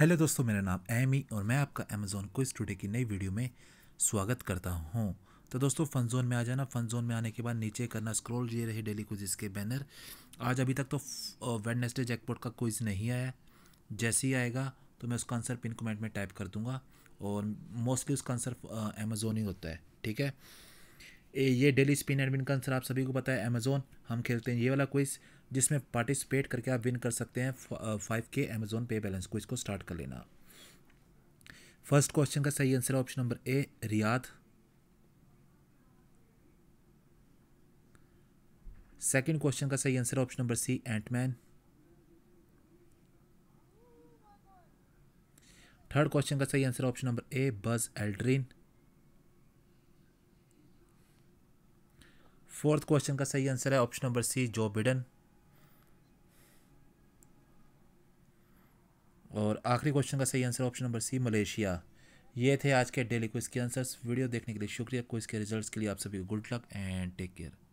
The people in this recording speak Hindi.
हेलो दोस्तों मेरा नाम एमी और मैं आपका अमेजोन को स्टूडे की नई वीडियो में स्वागत करता हूं तो दोस्तों फन जोन में आ जाना फन जोन में आने के बाद नीचे करना स्क्रॉल ये रहे डेली क्विज इसके बैनर आज अभी तक तो वेडनेसडे जैकपॉट का क्विज नहीं आया जैसे ही आएगा तो मैं उसका आंसर पिन कमेंट में टाइप कर दूँगा और मोस्टली उसका आंसर अमेजोन ही होता है ठीक है ये डेली स्पिन एडमिन का आंसर आप सभी को पता है अमेजोन हम खेलते हैं ये वाला क्विज़ जिसमें पार्टिसिपेट करके आप विन कर सकते हैं फाइव के अमेजोन पे बैलेंस को इसको स्टार्ट कर लेना फर्स्ट क्वेश्चन का सही आंसर है option number A Riyadh second question का सही answer option number C Antman third question का सही आंसर ऑप्शन नंबर ए बज एल्ड्रीन फोर्थ क्वेश्चन का सही आंसर है ऑप्शन नंबर सी जो बिडन और आखिरी क्वेश्चन का सही answer option number C Malaysia ये थे आज के डेली क्विज के आंसर्स वीडियो देखने के लिए शुक्रिया क्विज के रिजल्ट्स के लिए आप सभी को good luck and take care